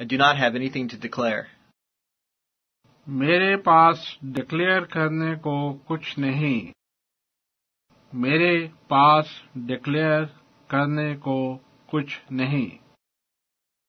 I do not have anything to declare. मेरे पास declare करने को कुछ नहीं मेरे पास डिक्लेयर करने को कुछ नहीं